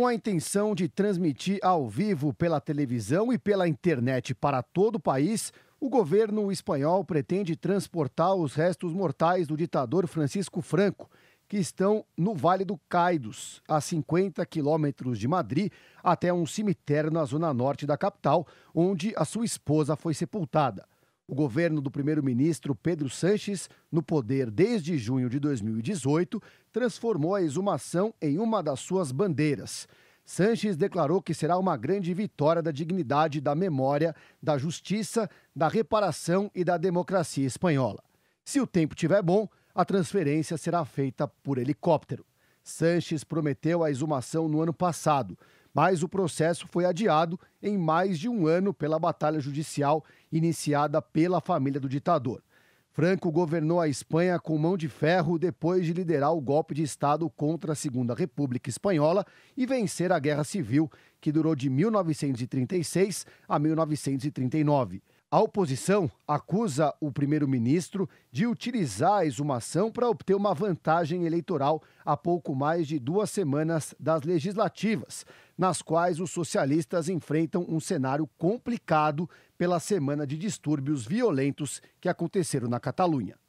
com a intenção de transmitir ao vivo pela televisão e pela internet para todo o país, o governo espanhol pretende transportar os restos mortais do ditador Francisco Franco, que estão no Vale do Caidos, a 50 quilômetros de Madrid, até um cemitério na zona norte da capital, onde a sua esposa foi sepultada o governo do primeiro-ministro Pedro Sanches, no poder desde junho de 2018, transformou a exumação em uma das suas bandeiras. Sanches declarou que será uma grande vitória da dignidade, da memória, da justiça, da reparação e da democracia espanhola. Se o tempo tiver bom, a transferência será feita por helicóptero. Sanches prometeu a exumação no ano passado, mas o processo foi adiado em mais de um ano pela batalha judicial iniciada pela família do ditador. Franco governou a Espanha com mão de ferro depois de liderar o golpe de Estado contra a Segunda República Espanhola e vencer a Guerra Civil, que durou de 1936 a 1939. A oposição acusa o primeiro-ministro de utilizar a exumação para obter uma vantagem eleitoral a pouco mais de duas semanas das legislativas, nas quais os socialistas enfrentam um cenário complicado pela semana de distúrbios violentos que aconteceram na Catalunha.